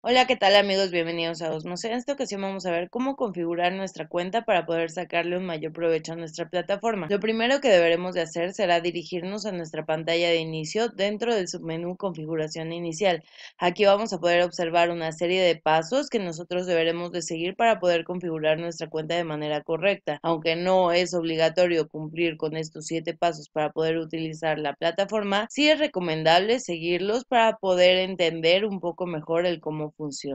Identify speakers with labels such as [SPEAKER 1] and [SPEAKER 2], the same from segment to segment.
[SPEAKER 1] Hola, ¿qué tal amigos? Bienvenidos a Osmos. En esta ocasión vamos a ver cómo configurar nuestra cuenta para poder sacarle un mayor provecho a nuestra plataforma. Lo primero que deberemos de hacer será dirigirnos a nuestra pantalla de inicio dentro del submenú configuración inicial. Aquí vamos a poder observar una serie de pasos que nosotros deberemos de seguir para poder configurar nuestra cuenta de manera correcta. Aunque no es obligatorio cumplir con estos siete pasos para poder utilizar la plataforma, sí es recomendable seguirlos para poder entender un poco mejor el cómo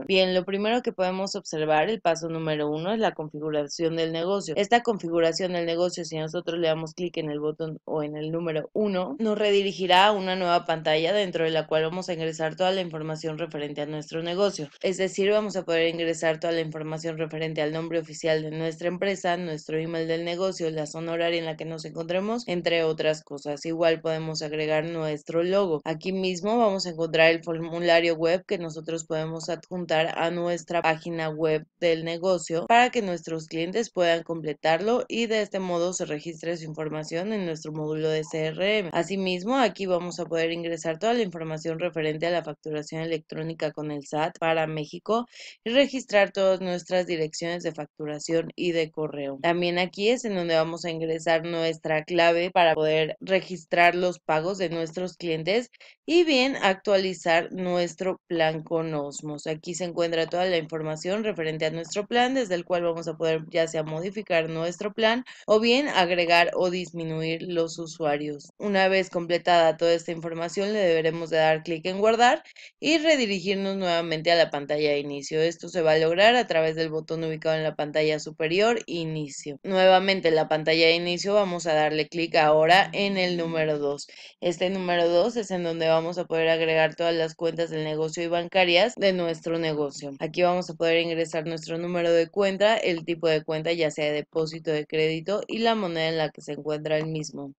[SPEAKER 1] Bien, lo primero que podemos observar, el paso número uno, es la configuración del negocio. Esta configuración del negocio, si nosotros le damos clic en el botón o en el número uno, nos redirigirá a una nueva pantalla dentro de la cual vamos a ingresar toda la información referente a nuestro negocio. Es decir, vamos a poder ingresar toda la información referente al nombre oficial de nuestra empresa, nuestro email del negocio, la zona horaria en la que nos encontremos, entre otras cosas. Igual podemos agregar nuestro logo. Aquí mismo vamos a encontrar el formulario web que nosotros podemos adjuntar a nuestra página web del negocio para que nuestros clientes puedan completarlo y de este modo se registre su información en nuestro módulo de CRM. Asimismo, aquí vamos a poder ingresar toda la información referente a la facturación electrónica con el SAT para México y registrar todas nuestras direcciones de facturación y de correo. También aquí es en donde vamos a ingresar nuestra clave para poder registrar los pagos de nuestros clientes y bien actualizar nuestro plan con Osmo. Aquí se encuentra toda la información referente a nuestro plan, desde el cual vamos a poder ya sea modificar nuestro plan o bien agregar o disminuir los usuarios. Una vez completada toda esta información, le deberemos de dar clic en guardar y redirigirnos nuevamente a la pantalla de inicio. Esto se va a lograr a través del botón ubicado en la pantalla superior, inicio. Nuevamente en la pantalla de inicio vamos a darle clic ahora en el número 2. Este número 2 es en donde vamos a poder agregar todas las cuentas del negocio y bancarias de nuestro negocio. Aquí vamos a poder ingresar nuestro número de cuenta, el tipo de cuenta ya sea depósito de crédito y la moneda en la que se encuentra el mismo.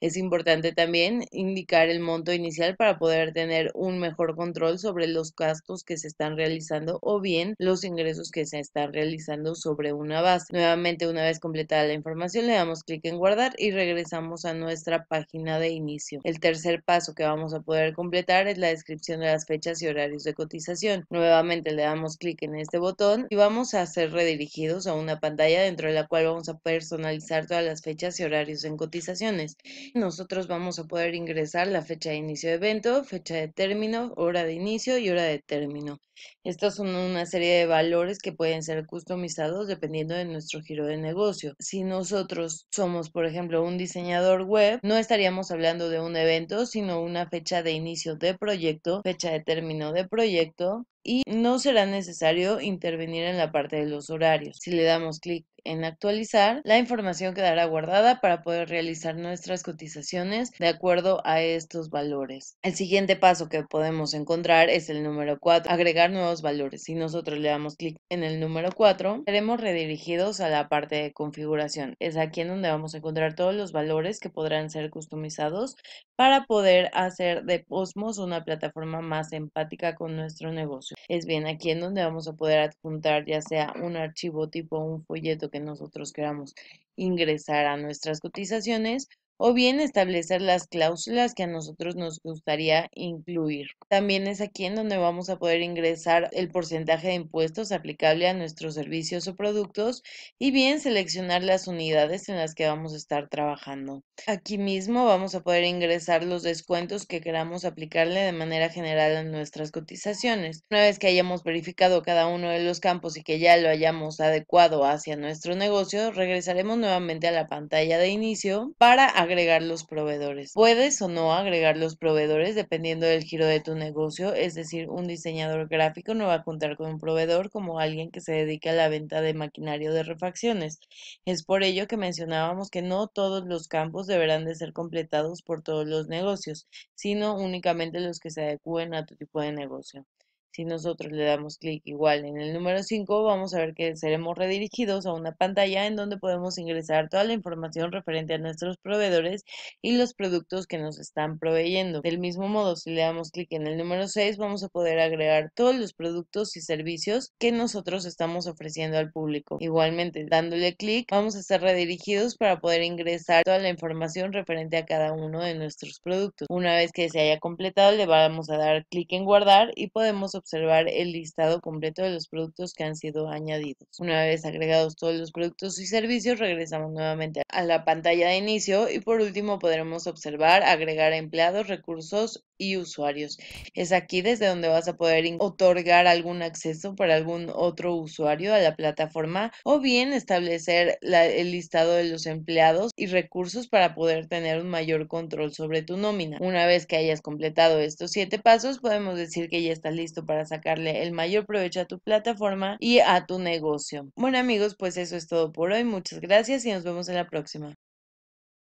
[SPEAKER 1] Es importante también indicar el monto inicial para poder tener un mejor control sobre los gastos que se están realizando o bien los ingresos que se están realizando sobre una base. Nuevamente, una vez completada la información, le damos clic en guardar y regresamos a nuestra página de inicio. El tercer paso que vamos a poder completar es la descripción de las fechas y horarios de cotización. Nuevamente le damos clic en este botón y vamos a ser redirigidos a una pantalla dentro de la cual vamos a personalizar todas las fechas y horarios en cotizaciones. Nosotros vamos a poder ingresar la fecha de inicio de evento, fecha de término, hora de inicio y hora de término. Estos son una serie de valores que pueden ser customizados dependiendo de nuestro giro de negocio. Si nosotros somos, por ejemplo, un diseñador web, no estaríamos hablando de un evento, sino una fecha de inicio de proyecto, fecha de término de proyecto, y no será necesario intervenir en la parte de los horarios. Si le damos clic en actualizar, la información quedará guardada para poder realizar nuestras cotizaciones de acuerdo a estos valores. El siguiente paso que podemos encontrar es el número 4, agregar nuevos valores. Si nosotros le damos clic en el número 4, seremos redirigidos a la parte de configuración. Es aquí en donde vamos a encontrar todos los valores que podrán ser customizados para poder hacer de posmos una plataforma más empática con nuestro negocio. Es bien aquí en donde vamos a poder adjuntar ya sea un archivo tipo un folleto que nosotros queramos ingresar a nuestras cotizaciones o bien establecer las cláusulas que a nosotros nos gustaría incluir. También es aquí en donde vamos a poder ingresar el porcentaje de impuestos aplicable a nuestros servicios o productos y bien seleccionar las unidades en las que vamos a estar trabajando. Aquí mismo vamos a poder ingresar los descuentos que queramos aplicarle de manera general a nuestras cotizaciones. Una vez que hayamos verificado cada uno de los campos y que ya lo hayamos adecuado hacia nuestro negocio, regresaremos nuevamente a la pantalla de inicio para agregar los proveedores. Puedes o no agregar los proveedores dependiendo del giro de tu negocio, es decir, un diseñador gráfico no va a contar con un proveedor como alguien que se dedica a la venta de maquinario de refacciones. Es por ello que mencionábamos que no todos los campos deberán de ser completados por todos los negocios, sino únicamente los que se adecúen a tu tipo de negocio. Si nosotros le damos clic igual en el número 5, vamos a ver que seremos redirigidos a una pantalla en donde podemos ingresar toda la información referente a nuestros proveedores y los productos que nos están proveyendo. Del mismo modo, si le damos clic en el número 6, vamos a poder agregar todos los productos y servicios que nosotros estamos ofreciendo al público. Igualmente, dándole clic, vamos a ser redirigidos para poder ingresar toda la información referente a cada uno de nuestros productos. Una vez que se haya completado, le vamos a dar clic en guardar y podemos observar el listado completo de los productos que han sido añadidos. Una vez agregados todos los productos y servicios, regresamos nuevamente a la pantalla de inicio y por último podremos observar agregar empleados, recursos y usuarios. Es aquí desde donde vas a poder otorgar algún acceso para algún otro usuario a la plataforma o bien establecer el listado de los empleados y recursos para poder tener un mayor control sobre tu nómina. Una vez que hayas completado estos siete pasos, podemos decir que ya estás listo para sacarle el mayor provecho a tu plataforma y a tu negocio. Bueno amigos, pues eso es todo por hoy. Muchas gracias y nos vemos en la próxima.